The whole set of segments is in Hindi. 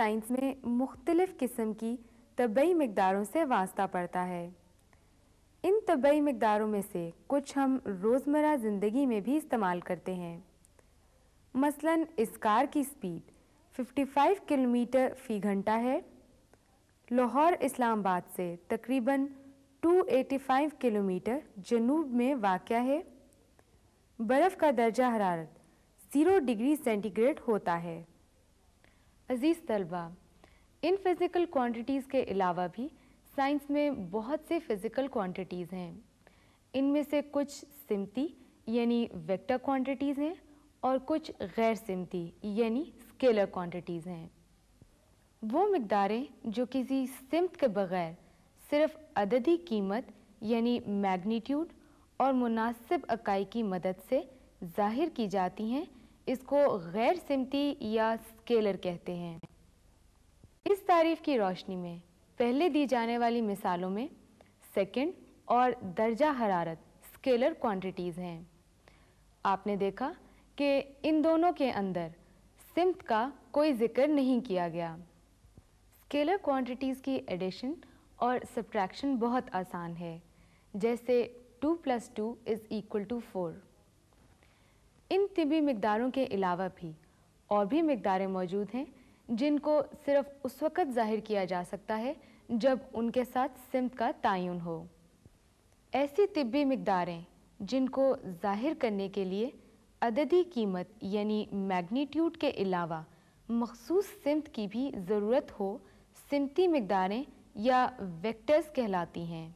साइंस में मुख्तलिफ़ किस्म की तबई मकदारों से वास्ता पड़ता है इन तबी मकदारों में से कुछ हम रोज़मर ज़िंदगी में भी इस्तेमाल करते हैं मसलन इस कार की स्पीड 55 किलोमीटर फ़ी घंटा है लाहौर इस्लामाबाद से तकरीबन 285 किलोमीटर जनूब में वाक़ है बर्फ़ का दर्जा हरारत ज़ीरो डिग्री सेंटीग्रेड होता है अजीज़ तलबा इन फ़िज़िकल क्वांटिटीज़ के अलावा भी साइंस में बहुत से फ़िज़िकल क्वांटिटीज़ हैं इनमें से कुछ सिमती यानी वेक्टर क्वांटिटीज़ हैं और कुछ गैर सिमती यानी स्केलर क्वांटिटीज़ हैं वो मकदारें जो किसी सिमत के बग़ैर सिर्फ अददी कीमत यानी मैग्नीट्यूड और मुनासिब अकाई की मदद से ज़ाहिर की जाती हैं इसको गैर सिमती या स्केलर कहते हैं इस तारीफ की रोशनी में पहले दी जाने वाली मिसालों में सेकंड और दर्जा हरारत स्केलर क्वांटिटीज़ हैं आपने देखा कि इन दोनों के अंदर सिमत का कोई जिक्र नहीं किया गया स्केलर क्वांटिटीज़ की एडिशन और सब्ट्रैक्शन बहुत आसान है जैसे two plus two is equal to four इन तिबी मकदारों के अलावा भी और भी मकदारें मौजूद हैं जिनको सिर्फ उस वक़्त ज़ाहिर किया जा सकता है जब उनके साथ सिमत का तयन हो ऐसी तिबी मकदारें जिनको ज़ाहिर करने के लिए अददी कीमत यानी मैग्नीट्यूड के अलावा मखसूस सिमत की भी ज़रूरत हो सिमती मकदारें या वेक्टर्स कहलाती हैं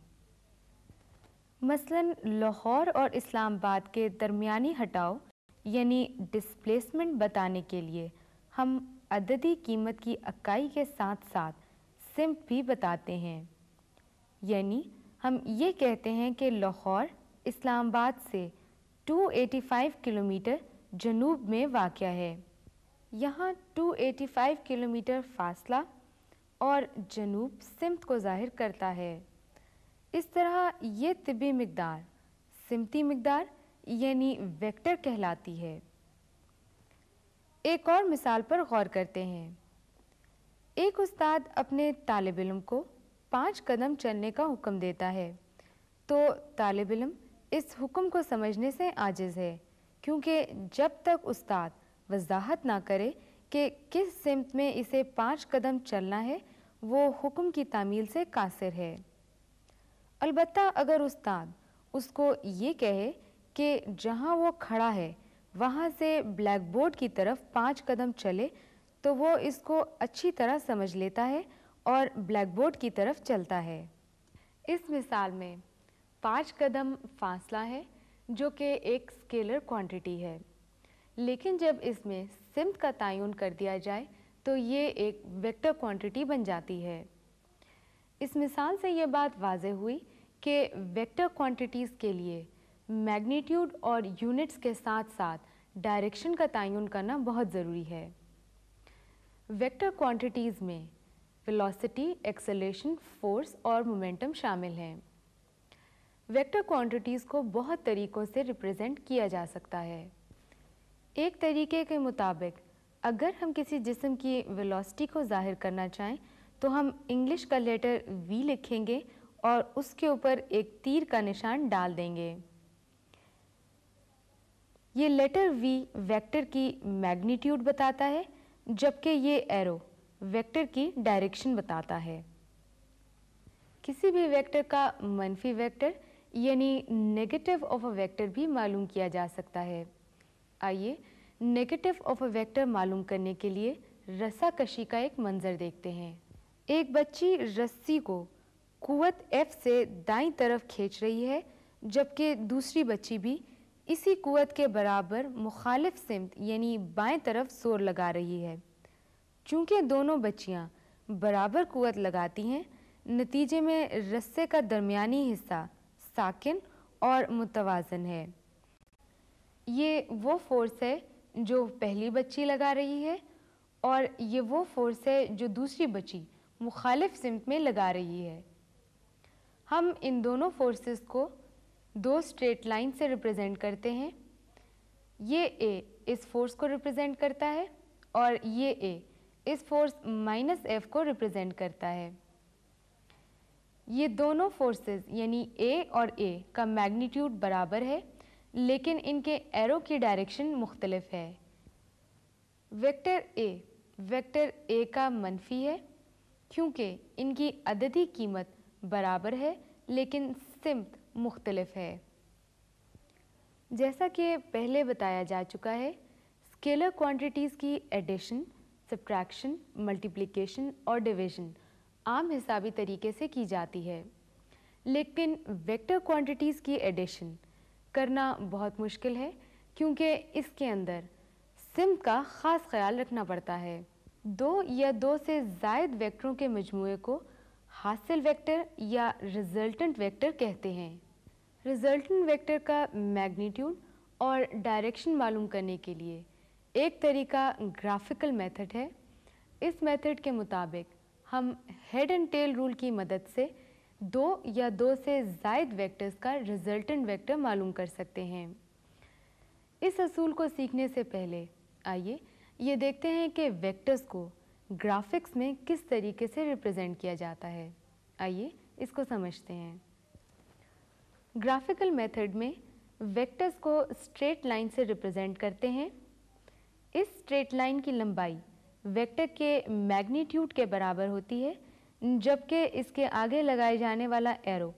मसलन लाहौर और इस्लामाबाद के दरमिया हटाव यानी डिस्प्लेसमेंट बताने के लिए हम अददी कीमत की इकाई के साथ साथ सिम्प भी बताते हैं यानी हम ये कहते हैं कि लाहौर इस्लामाबाद से 285 किलोमीटर जनूब में वाक़ है यहाँ 285 किलोमीटर फासला और जनूब सिमत को ज़ाहिर करता है इस तरह ये तबी मकदार सिमती मकदार यानी वेक्टर कहलाती है एक और मिसाल पर गौर करते हैं एक उस्ताद अपने तालब इम को पाँच कदम चलने का हुक्म देता है तो तालब इम इस हुक्म को समझने से आजिज़ है क्योंकि जब तक उस्ताद वजाहत ना करे कि किस सिमत में इसे पाँच कदम चलना है वो हुक्म की तामील से कासिर है अलबत् अगर उस्ताद उसको ये कहे कि जहाँ वो खड़ा है वहाँ से ब्लैक बोर्ड की तरफ पाँच कदम चले तो वो इसको अच्छी तरह समझ लेता है और ब्लैक बोर्ड की तरफ चलता है इस मिसाल में पाँच कदम फासला है जो कि एक स्केलर क्वांटिटी है लेकिन जब इसमें सिमत का तयन कर दिया जाए तो ये एक वेक्टर क्वांटिटी बन जाती है इस मिसाल से ये बात वाज हुई कि वेक्टर क्वांटिटीज़ के लिए मैग्नीट्यूड और यूनिट्स के साथ साथ डायरेक्शन का तयन करना बहुत ज़रूरी है वेक्टर क्वांटिटीज़ में वेलोसिटी, एक्सेलेशन, फोर्स और मोमेंटम शामिल हैं वेक्टर क्वांटिटीज़ को बहुत तरीक़ों से रिप्रेजेंट किया जा सकता है एक तरीके के मुताबिक अगर हम किसी जिसम की वेलोसिटी को ज़ाहिर करना चाहें तो हम इंग्लिश का लेटर वी लिखेंगे और उसके ऊपर एक तीर का निशान डाल देंगे ये लेटर वी वेक्टर की मैग्नीट्यूड बताता है जबकि ये एरो वेक्टर की डायरेक्शन बताता है किसी भी वेक्टर का मनफी वेक्टर यानी नेगेटिव ऑफ अ वेक्टर भी मालूम किया जा सकता है आइए नेगेटिव ऑफ अ वेक्टर मालूम करने के लिए रस्साकशी का एक मंज़र देखते हैं एक बच्ची रस्सी को कुवत एफ से दाई तरफ खींच रही है जबकि दूसरी बच्ची भी इसी कुत के बराबर मुखालिफ सिमत यानी बाएं तरफ जोर लगा रही है चूँकि दोनों बच्चियाँ बराबर कुत लगाती हैं नतीजे में रस्से का दरमियानी हिस्सा साकिन और मुतवाजन है ये वो फोर्स है जो पहली बच्ची लगा रही है और ये वो फोर्स है जो दूसरी बच्ची मुखालिफ सिमत में लगा रही है हम इन दोनों फोर्सेस को दो स्ट्रेट लाइन से रिप्रेजेंट करते हैं ये ए इस फोर्स को रिप्रेजेंट करता है और ये ए इस फोर्स माइनस एफ को रिप्रेजेंट करता है ये दोनों फोर्सेस यानी ए और ए का मैग्नीट्यूड बराबर है लेकिन इनके एरो की डायरेक्शन मुख्तलफ है वेक्टर ए वेक्टर ए का मनफी है क्योंकि इनकी अददी कीमत बराबर है लेकिन सिमत मुख्तलफ है जैसा कि पहले बताया जा चुका है स्केलर क्वांटिटीज़ की एडिशन सब्ट्रैक्शन मल्टीप्लिकेशन और डिवीज़न आम हिसाबी तरीके से की जाती है लेकिन वेक्टर क्वांटिटीज़ की एडिशन करना बहुत मुश्किल है क्योंकि इसके अंदर सिम का ख़ास ख्याल रखना पड़ता है दो या दो से जायद वेक्टरों के मजमू को हासिल वेक्टर या रिजल्टेंट वेक्टर कहते हैं रिजल्टेंट वेक्टर का मैग्नीट्यूड और डायरेक्शन मालूम करने के लिए एक तरीका ग्राफिकल मेथड है इस मेथड के मुताबिक हम हेड एंड टेल रूल की मदद से दो या दो से जायद वेक्टर्स का रिजल्टेंट वेक्टर मालूम कर सकते हैं इस असूल को सीखने से पहले आइए ये देखते हैं कि वेक्टर्स को ग्राफिक्स में किस तरीके से रिप्रेजेंट किया जाता है आइए इसको समझते हैं ग्राफिकल मेथड में वेक्टर्स को स्ट्रेट लाइन से रिप्रेजेंट करते हैं इस स्ट्रेट लाइन की लंबाई वेक्टर के मैग्नीट्यूड के बराबर होती है जबकि इसके आगे लगाए जाने वाला एरो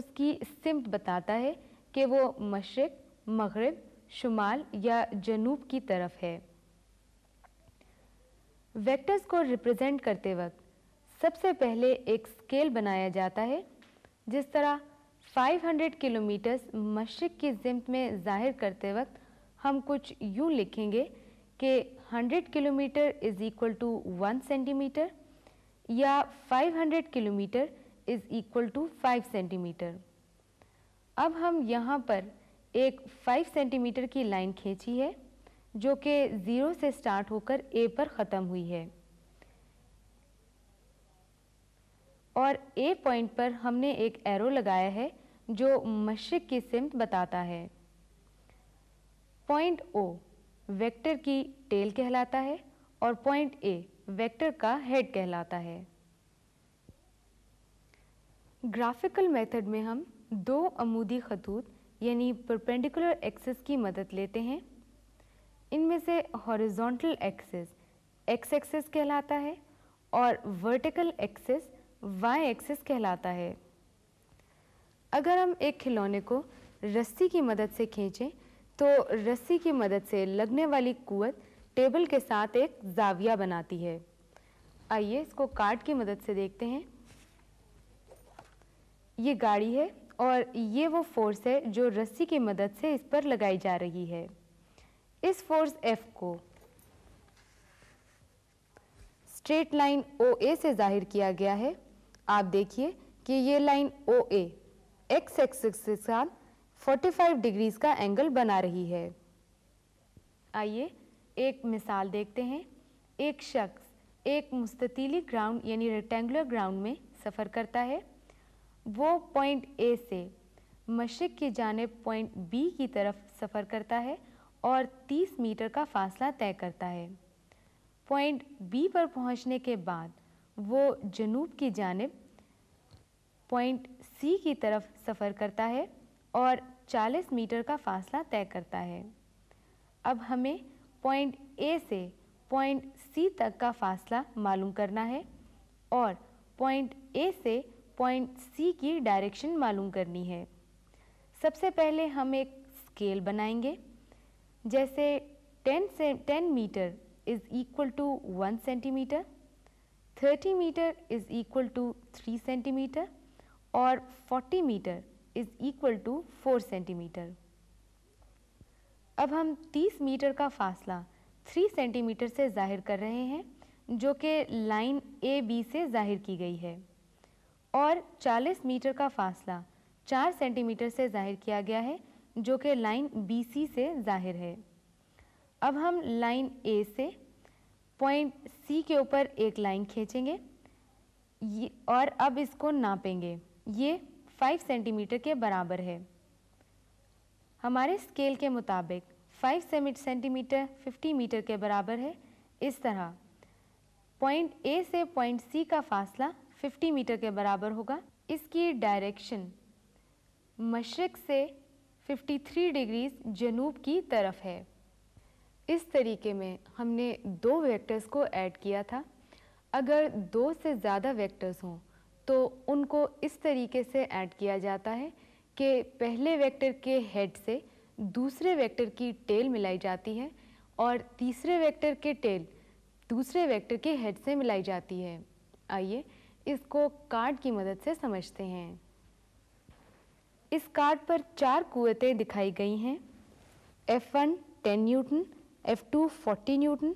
उसकी सिमत बताता है कि वो मशरक़ मगरब शुमाल या जनूब की तरफ है वेक्टर्स को रिप्रेजेंट करते वक्त सबसे पहले एक स्केल बनाया जाता है जिस तरह 500 किलोमीटर मशरक़ की ज़िम्त में ज़ाहिर करते वक्त हम कुछ यूँ लिखेंगे कि 100 kilometre is equal to 1 centimetre या 500 kilometre is equal to 5 centimetre अब हम यहाँ पर एक 5 सेंटीमीटर की लाइन खींची है जो कि ज़ीरो से स्टार्ट होकर ए पर ख़त्म हुई है और ए पॉइंट पर हमने एक एरो लगाया है जो मशरक की सिमत बताता है पॉइंट ओ वेक्टर की टेल कहलाता है और पॉइंट ए वेक्टर का हेड कहलाता है ग्राफिकल मेथड में हम दो अमूदी खतूत यानी परपेंडिकुलर एक्सेस की मदद लेते हैं इनमें से हॉरिजॉन्टल एक्सेस एक्स एक्सेस कहलाता है और वर्टिकल एक्सेस वाई एक्सेस कहलाता है अगर हम एक खिलौने को रस्सी की मदद से खींचें तो रस्सी की मदद से लगने वाली कुवत टेबल के साथ एक जाविया बनाती है आइए इसको कार्ड की मदद से देखते हैं ये गाड़ी है और ये वो फोर्स है जो रस्सी की मदद से इस पर लगाई जा रही है इस फोर्स एफ को स्ट्रेट लाइन ओ ए से जाहिर किया गया है आप देखिए कि ये line O A X axis के साथ 45 डिग्रीज का एंगल बना रही है आइए एक मिसाल देखते हैं एक शख्स एक मुस्ततीली ग्राउंड यानी रेक्टेंगुलर ग्राउंड में सफ़र करता है वो पॉइंट ए से मशरक़ की जानब पॉइंट बी की तरफ सफ़र करता है और 30 मीटर का फासला तय करता है पॉइंट बी पर पहुंचने के बाद वो जनूब की जानब पॉइंट सी की तरफ सफ़र करता है और 40 मीटर का फासला तय करता है अब हमें पॉइंट ए से पॉइंट सी तक का फासला मालूम करना है और पॉइंट ए से पॉइंट सी की डायरेक्शन मालूम करनी है सबसे पहले हम एक स्केल बनाएंगे जैसे 10 से 10 metre is equal to 1 centimetre 30 metre is equal to 3 centimetre और 40 metre is equal to 4 centimetre अब हम 30 मीटर का फासला 3 सेंटीमीटर से ज़ाहिर कर रहे हैं जो कि लाइन ए बी से ज़ाहिर की गई है और 40 मीटर का फासला 4 सेंटीमीटर से ज़ाहिर किया गया है जो कि लाइन बी सी से ज़ाहिर है अब हम लाइन ए से पॉइंट सी के ऊपर एक लाइन खींचेंगे और अब इसको नापेंगे ये 5 सेंटीमीटर के बराबर है हमारे स्केल के मुताबिक 5 सेंटीमीटर 50 मीटर के बराबर है इस तरह पॉइंट ए से पॉइंट सी का फासला 50 मीटर के बराबर होगा इसकी डायरेक्शन मशरक से 53 डिग्रीज जनूब की तरफ है इस तरीके में हमने दो वेक्टर्स को ऐड किया था अगर दो से ज़्यादा वेक्टर्स हों तो उनको इस तरीके से ऐड किया जाता है कि पहले वेक्टर के हेड से दूसरे वेक्टर की टेल मिलाई जाती है और तीसरे वेक्टर के टेल दूसरे वेक्टर के हेड से मिलाई जाती है आइए इसको कार्ड की मदद से समझते हैं इस कार्ड पर चार कुतें दिखाई गई हैं F1 one ten newton F2 40 newton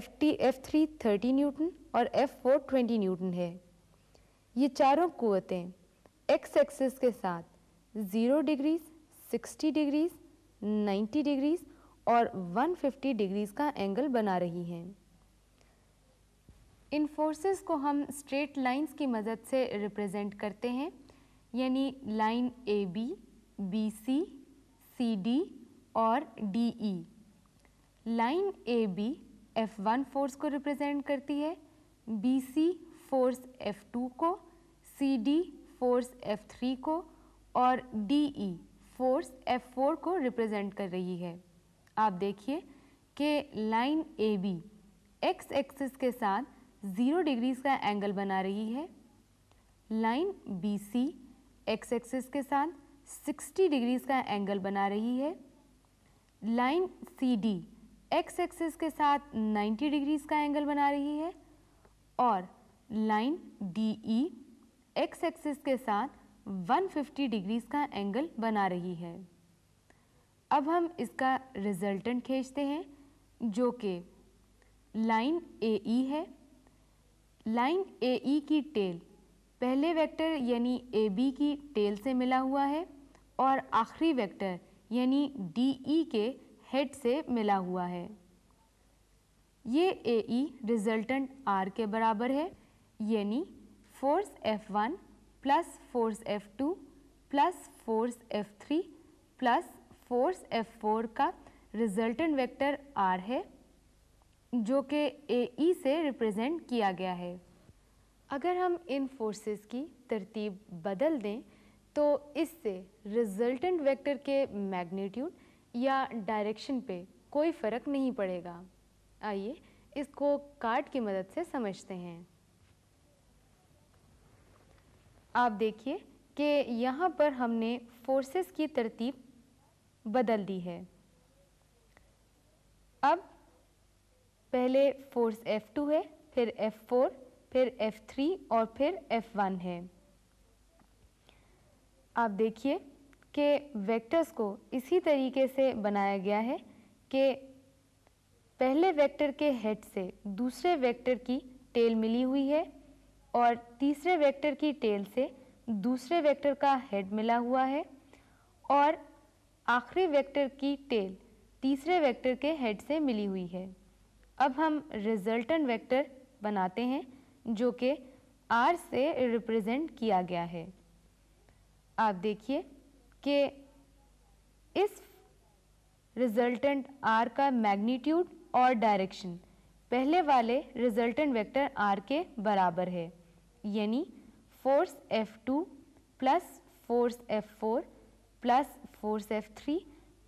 Ft F3 30 newton और F4 20 न्यूटन है ये चारों कुवतें एक्स एक्सेस के साथ zero degrees sixty degrees ninety degrees और वन फिफ्टी डिग्रीज का एंगल बना रही हैं इन फोर्सेस को हम स्ट्रेट लाइंस की मदद से रिप्रेजेंट करते हैं यानी line A B B C C D और D E line A B F one force को रिप्रेजेंट करती है बी सी फोर्स F2 को सी डी फोर्स F3 को और डी ई फोर्स F4 को रिप्रेजेंट कर रही है आप देखिए कि line A B X axis के साथ ज़ीरो डिग्रीज़ का एंगल बना रही है line B C X axis के साथ 60 डिग्रीज़ का एंगल बना रही है line C D X axis के साथ 90 डिग्रीज़ का एंगल बना रही है और line D E X axis के साथ 150 डिग्रीज का एंगल बना रही है अब हम इसका रिजल्टेंट खींचते हैं जो कि लाइन ए ई है लाइन ए ई की टेल पहले वेक्टर यानी ए बी की टेल से मिला हुआ है और आखिरी वेक्टर यानी डी ई के हेड से मिला हुआ है ये ए ई रिजल्टेंट आर के बराबर है यानी force F one plus force two plus force F three plus force four का रिजल्टेंट वेक्टर आर है जो कि ए ई e से रिप्रेजेंट किया गया है अगर हम इन फोर्सेस की तरतीब बदल दें तो इससे रिजल्टेंट वेक्टर के मैग्नीट्यूड या डायरेक्शन पे कोई फ़र्क नहीं पड़ेगा आइए इसको कार्ड की मदद से समझते हैं आप देखिए कि यहाँ पर हमने फोर्सेस की तरतीब बदल दी है अब पहले फोर्स F2 है फिर F4 फिर F3 और फिर F1 है आप देखिए कि वेक्टर्स को इसी तरीके से बनाया गया है कि पहले वेक्टर के हेड से दूसरे वेक्टर की टेल मिली हुई है और तीसरे वेक्टर की टेल से दूसरे वेक्टर का हेड मिला हुआ है और आखिरी वेक्टर की टेल तीसरे वेक्टर के हेड से मिली हुई है अब हम रिजल्टेंट वेक्टर बनाते हैं जो कि आर से रिप्रेजेंट किया गया है आप देखिए कि इस रिजल्टेंट आर का मैग्नीट्यूड और डायरेक्शन पहले वाले रिजल्टेंट वेक्टर आर के बराबर है यानी force F two plus force F four plus force F three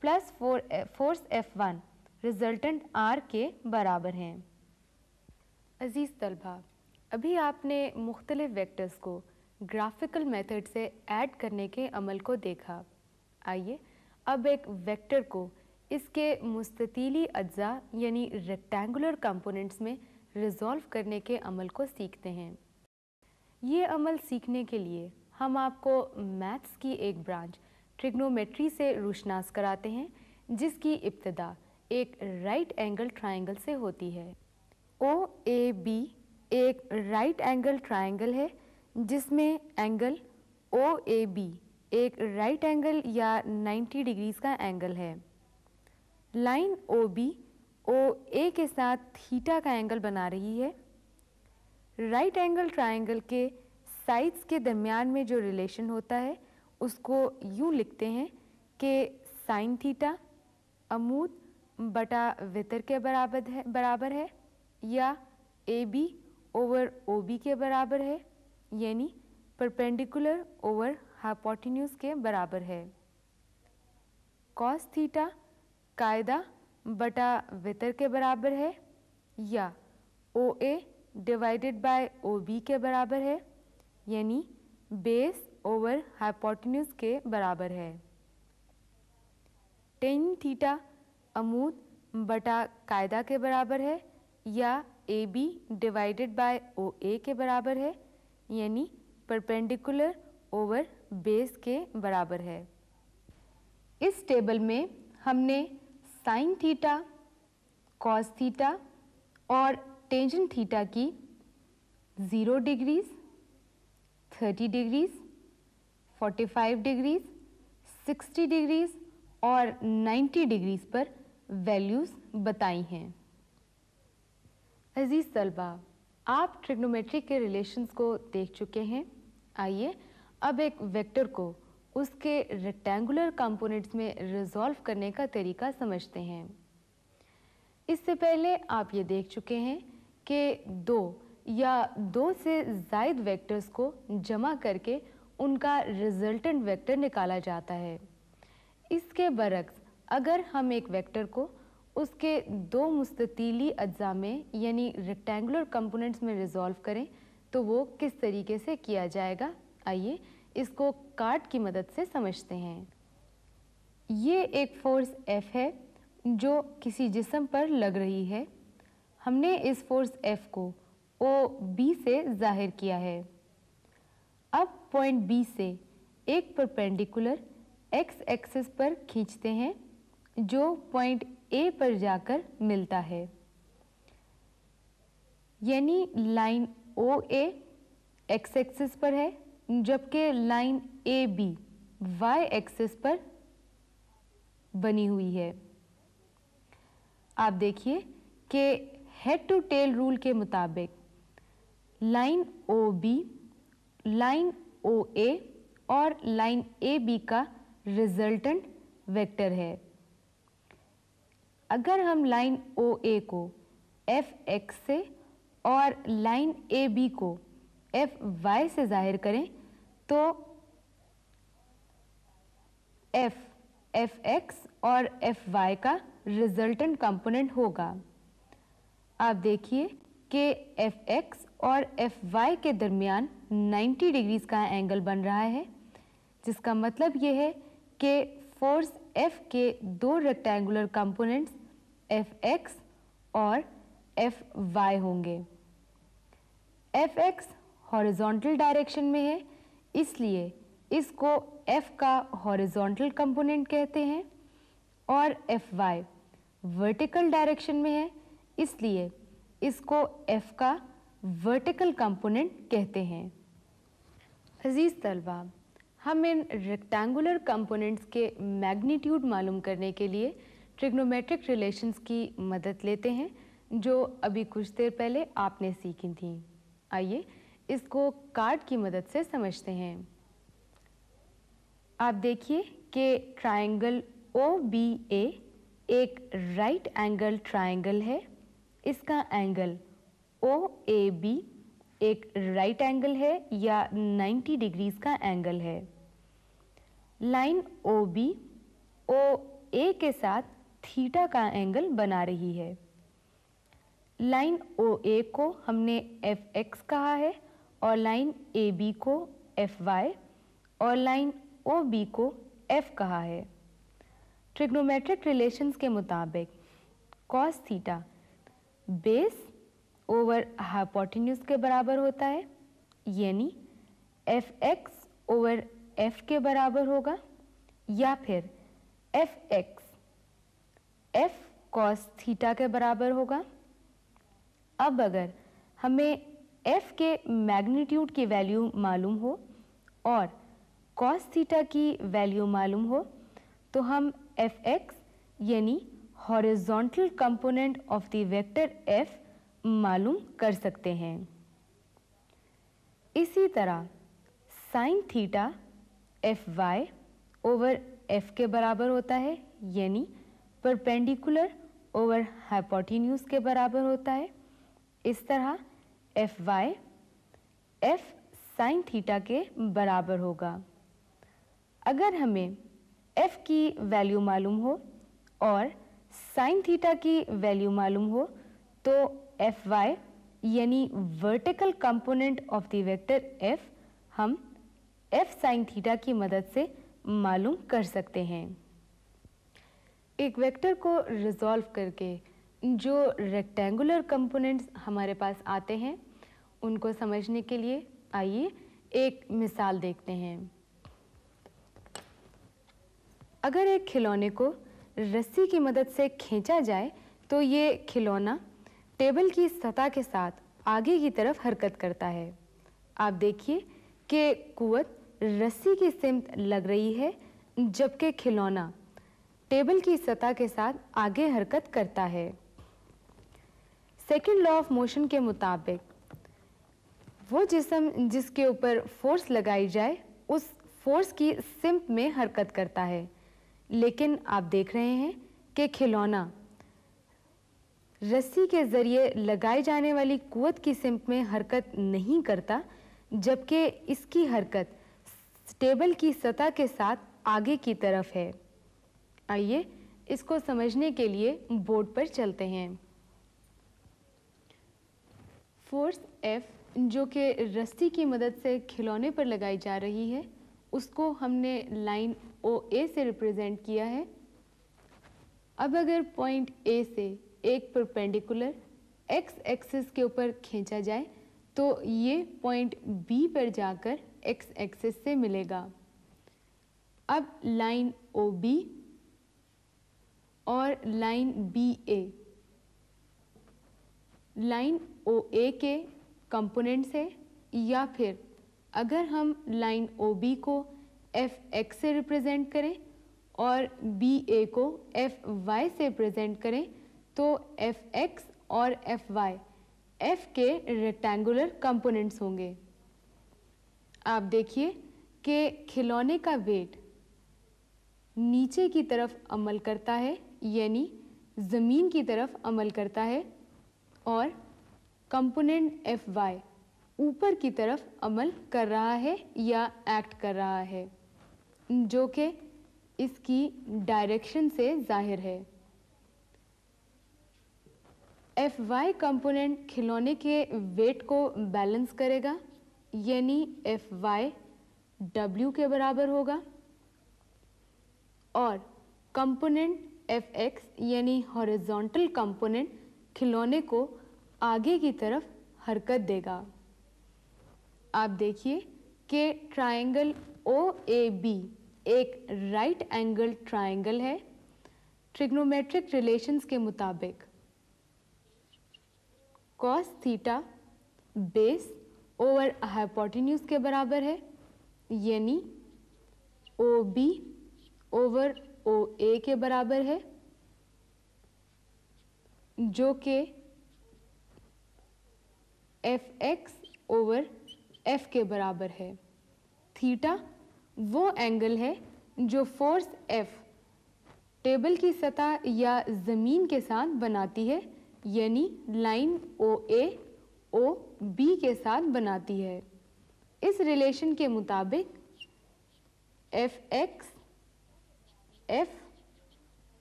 plus four force F one resultant R के बराबर हैं अज़ीज़ तलबा अभी आपने मुख्तलिफ़ वेक्टर्स को ग्राफिकल मेथड से ऐड करने के अमल को देखा आइए अब एक वेक्टर को इसके मुस्ततीली अज्जा यानी रेक्टेंगुलर कंपोनेंट्स में रिजॉल्व करने के अमल को सीखते हैं ये अमल सीखने के लिए हम आपको मैथ्स की एक ब्रांच ट्रिग्नोमेट्री से रोशनास कराते हैं जिसकी इब्तदा एक राइट एंगल ट्राइंगल से होती है ओ ए बी एक राइट एंगल ट्राइंगल है जिसमें एंगल ओ ए बी एक राइट एंगल या 90 डिग्रीज का एंगल है line O B O A के साथ थीटा का एंगल बना रही है राइट एंगल ट्राइंगल के साइड्स के दरमियान में जो रिलेशन होता है उसको यूँ लिखते हैं कि साइन थीटा अमूद बटा वितर के बराबर है बराबर है या A B over O B के बराबर है यानी परपेंडिकुलर ओवर हाइपोटिन्यूज के बराबर है कॉस थीटा कायदा बटा वितर के बराबर है या O A divided by O B के बराबर है यानी बेस ओवर हाइपोटेन्यूज के बराबर है टेन थीटा अमूद बटा कायदा के बराबर है या A B divided by O A के बराबर है यानी परपेंडिकुलर ओवर बेस के बराबर है इस टेबल में हमने साइन थीटा कॉस थीटा और टेंजेंट थीटा की zero degrees thirty degrees forty five degrees sixty degrees और नाइन्टी डिग्रीज पर वैल्यूज़ बताई हैं अजीज़ तलबा आप ट्रिग्नोमेट्री के रिलेशंस को देख चुके हैं आइए अब एक वेक्टर को उसके रेक्टेंगुलर कंपोनेंट्स में रिजॉल्व करने का तरीका समझते हैं इससे पहले आप ये देख चुके हैं के दो या दो से जायद वेक्टर्स को जमा करके उनका रिजल्टेंट वेक्टर निकाला जाता है इसके बरक्स अगर हम एक वेक्टर को उसके दो मुस्ततीली अज्जा में यानी रेक्टेंगुलर कंपोनेंट्स में रिजॉल्व करें तो वो किस तरीके से किया जाएगा आइए इसको कार्ड की मदद से समझते हैं ये एक फोर्स एफ है जो किसी जिसम पर लग रही है हमने इस फोर्स एफ को ओ बी से जाहिर किया है अब पॉइंट बी से एक परपेंडिकुलर एक्स एक्सिस पर खींचते हैं जो पॉइंट ए पर जाकर मिलता है यानी line O A X axis पर है जबकि line A B Y axis पर बनी हुई है आप देखिए कि हेड टू टेल रूल के मुताबिक line O B line O A और लाइन ए बी का रिजल्टेंट वेक्टर है अगर हम लाइन ओ ए को एफ एक्स से और लाइन ए बी को एफ वाई से जाहिर करें तो एफ एफ एक्स और एफ वाई का रिजल्टेंट कंपोनेंट होगा आप देखिए कि एफ एक्स और एफ वाई के दरमियान 90 डिग्रीज का एंगल बन रहा है जिसका मतलब ये है कि फोर्स एफ के दो रेक्टेंगुलर कंपोनेंट्स एफ एक्स और एफ वाई होंगे एफ एक्स हॉरिजॉन्टल डायरेक्शन में है इसलिए इसको एफ का हॉरिजॉन्टल कंपोनेंट कहते हैं और एफ वाई वर्टिकल डायरेक्शन में है इसलिए इसको F का वर्टिकल कंपोनेंट कहते हैं अजीज़ तलबा हम इन रेक्टेंगुलर कंपोनेंट्स के मैग्नीट्यूड मालूम करने के लिए ट्रिग्नोमेट्रिक रिलेशंस की मदद लेते हैं जो अभी कुछ देर पहले आपने सीखी थी आइए इसको कार्ड की मदद से समझते हैं आप देखिए कि ट्रायंगल ओ बी ए एक राइट एंगल ट्रायंगल है इसका एंगल ओ ए बी एक राइट right एंगल है या 90 डिग्रीज का एंगल है line O B O A के साथ थीटा का एंगल बना रही है लाइन ओ ए को हमने एफ एक्स कहा है और लाइन ए बी को एफ वाई और लाइन ओ बी को एफ कहा है ट्रिग्नोमेट्रिक रिलेशंस के मुताबिक cos theta base over hypotenuse के बराबर होता है यानी एफ एक्स ओवर एफ के बराबर होगा या फिर F X F cos theta के बराबर होगा अब अगर हमें एफ के मैग्नीट्यूड की वैल्यू मालूम हो और कॉस थीटा की वैल्यू मालूम हो तो हम एफ एक्स यानी horizontal component of the vector F मालूम कर सकते हैं इसी तरह sine theta F Y over F के बराबर होता है यानी परपेंडिकुलर ओवर हाइपोटिन्यूज के बराबर होता है इस तरह F Y F sine theta के बराबर होगा अगर हमें एफ की वैल्यू मालूम हो और साइन थीटा की वैल्यू मालूम हो तो एफ वाई यानी vertical component of the vector F हम एफ साइन थीटा की मदद से मालूम कर सकते हैं एक वेक्टर को रिजॉल्व करके जो रेक्टेंगुलर कंपोनेंट्स हमारे पास आते हैं उनको समझने के लिए आइए एक मिसाल देखते हैं अगर एक खिलौने को रस्सी की मदद से खींचा जाए तो ये खिलौना टेबल की सतह के साथ आगे की तरफ हरकत करता है आप देखिए कि कुवत रस्सी की सिमत लग रही है जबकि खिलौना टेबल की सतह के साथ आगे हरकत करता है सेकेंड लॉ ऑफ मोशन के मुताबिक वो जिसम जिसके ऊपर फोर्स लगाई जाए उस फोर्स की सिमत में हरकत करता है लेकिन आप देख रहे हैं कि खिलौना रस्सी के ज़रिए लगाई जाने वाली कुत की सिमत में हरकत नहीं करता जबकि इसकी हरकत टेबल की सतह के साथ आगे की तरफ है आइए इसको समझने के लिए बोर्ड पर चलते हैं फोर्स एफ जो कि रस्सी की मदद से खिलौने पर लगाई जा रही है उसको हमने लाइन ओ ए से रिप्रेजेंट किया है अब अगर पॉइंट ए से एक परपेंडिकुलर एक्स एक्सेस के ऊपर खींचा जाए तो ये पॉइंट बी पर जाकर एक्स एक्सेस से मिलेगा अब लाइन ओ बी और line B A line O A के कंपोनेंट्स है या फिर अगर हम लाइन ओ बी को एफ एक्स से रिप्रेजेंट करें और बी ए को एफ वाई से रिप्रेजेंट करें तो एफ एक्स और एफ वाई एफ के रेक्टेंगुलर कंपोनेंट्स होंगे आप देखिए कि खिलौने का वेट नीचे की तरफ अमल करता है यानी ज़मीन की तरफ अमल करता है और कंपोनेंट एफ वाई ऊपर की तरफ अमल कर रहा है या एक्ट कर रहा है जो कि इसकी डायरेक्शन से जाहिर है एफ वाई कंपोनेंट खिलौने के वेट को बैलेंस करेगा यानी एफ वाई डब्ल्यू के बराबर होगा और कंपोनेंट एफ एक्स यानी हॉरिजॉन्टल कंपोनेंट खिलौने को आगे की तरफ हरकत देगा आप देखिए कि ट्राइंगल ओ ए बी एक राइट एंगल ट्राइंगल है ट्रिग्नोमेट्रिक रिलेशंस के मुताबिक cos theta base over hypotenuse के बराबर है यानी O B over O A के बराबर है जो कि एफ एक्स ओवर एफ के बराबर है थीटा वो एंगल है जो फोर्स एफ टेबल की सतह या ज़मीन के साथ बनाती है यानी लाइन ओ ए ओ बी के साथ बनाती है इस रिलेशन के मुताबिक F X F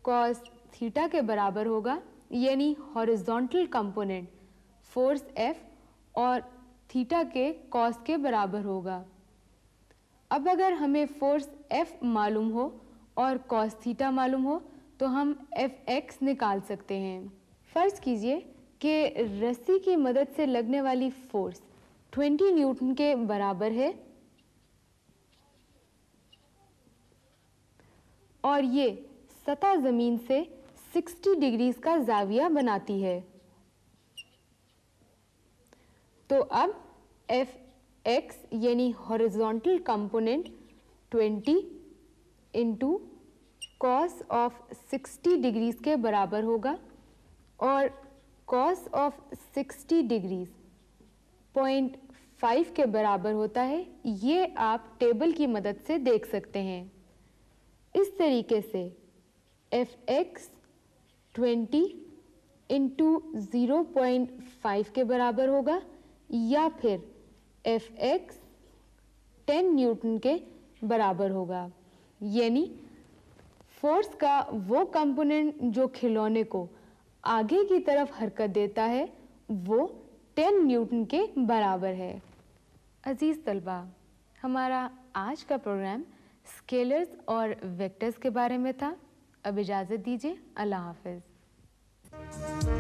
cos theta के बराबर होगा यानी हॉरिजॉन्टल कंपोनेंट फोर्स एफ और थीटा के कॉस के बराबर होगा अब अगर हमें फोर्स एफ मालूम हो और कॉस थीटा मालूम हो तो हम एफ एक्स निकाल सकते हैं फ़र्ज़ कीजिए कि रस्सी की मदद से लगने वाली फोर्स 20 न्यूटन के बराबर है और ये सतह ज़मीन से 60 डिग्रीज़ का जाविया बनाती है तो अब एफ एक्स यानी horizontal component 20 into cos of 60 degrees के बराबर होगा और cos of 60 degrees point five के बराबर होता है ये आप टेबल की मदद से देख सकते हैं इस तरीके से F X twenty into zero point five के बराबर होगा या फिर एफ एक्स टेन न्यूटन के बराबर होगा यानी फोर्स का वो कंपोनेंट जो खिलौने को आगे की तरफ हरकत देता है वो टेन न्यूटन के बराबर है अजीज़ तलबा हमारा आज का प्रोग्राम स्केलर्स और वेक्टर्स के बारे में था अब इजाज़त दीजिए अल्लाह हाफिज़